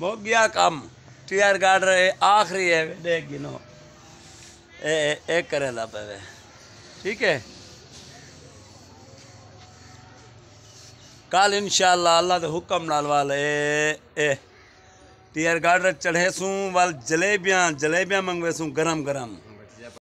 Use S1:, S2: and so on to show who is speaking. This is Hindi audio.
S1: ਮੁੱਕ ਗਿਆ टीआर गार्ड रहे ਰਹੇ है देख गिनो ए ਇਹ ਇਹ ਕਰੇ ठीक है कल इंशाल्लाह अल्लाह के हुक्म नाल वाले ए, टीआर गार्ड गार्डर चढ़े सू वाल जलेबियाँ जलेबियाँ मंगवे सू गरम
S2: गरम